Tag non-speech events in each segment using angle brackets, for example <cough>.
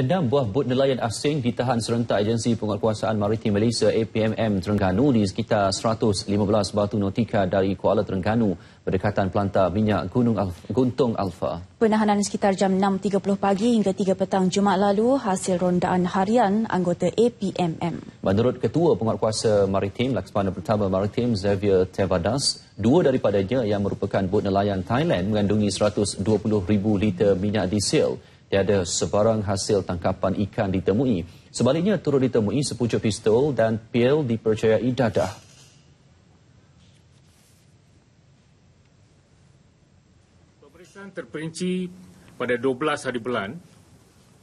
Enam buah bot nelayan asing ditahan serentak agensi penguatkuasaan maritim Malaysia APMM Terengganu di sekitar 115 batu nautika dari Kuala Terengganu berdekatan pelantar minyak Gunung Alf Guntung Alfa. Penahanan sekitar jam 6.30 pagi hingga 3 petang Jumaat lalu hasil rondaan harian anggota APMM. Menurut Ketua Penguatkuasa Maritim Laksamana Pertama Maritim Xavier Tevadas, dua daripadanya yang merupakan bot nelayan Thailand mengandungi 120,000 liter minyak diesel tiada sebarang hasil tangkapan ikan ditemui. Sebaliknya turut ditemui sepucuk pistol dan pil dipercayai dadah. Pemeriksaan terperinci pada 12 hari bulan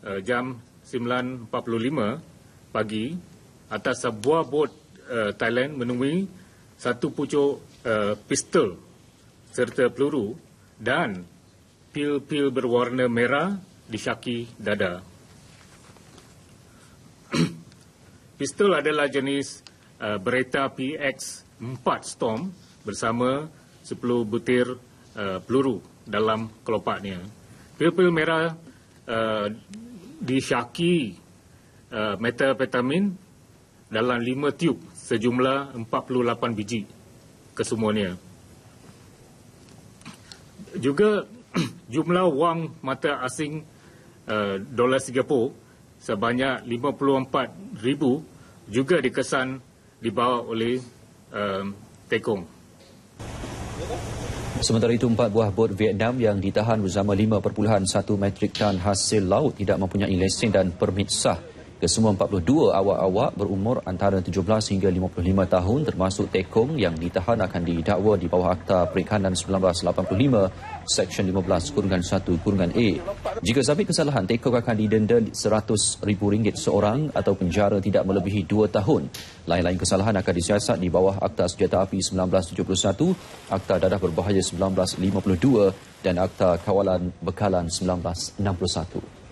eh, jam 9.45 pagi atas sebuah bot eh, Thailand menemui satu pucuk eh, pistol serta peluru dan pil-pil berwarna merah disyaki dada. <clears throat> Pistol adalah jenis uh, Beretta PX-4 Storm bersama 10 butir uh, peluru dalam kelopaknya. Pil-pil merah uh, disyaki uh, metapetamin dalam 5 tube sejumlah 48 biji kesemuanya. Juga <clears throat> jumlah wang mata asing Eh, dolar Singapura sebanyak 54 ribu juga dikesan dibawa oleh uh, tekong. Sementara itu, empat buah bot Vietnam yang ditahan bersama 5.1 metrik tan hasil laut tidak mempunyai lesen dan permit sah. Kesemua 42 awak-awak berumur antara 17 hingga 55 tahun termasuk Tekong yang ditahan akan didakwa di bawah Akta Perikanan 1985 Seksyen 15 Kurungan 1 Kurungan A. Jika sabit kesalahan, Tekong akan didenda rm ringgit seorang atau penjara tidak melebihi 2 tahun. Lain-lain kesalahan akan disiasat di bawah Akta Senjata Api 1971, Akta Dadah Berbahaya 1952 dan Akta Kawalan Bekalan 1961.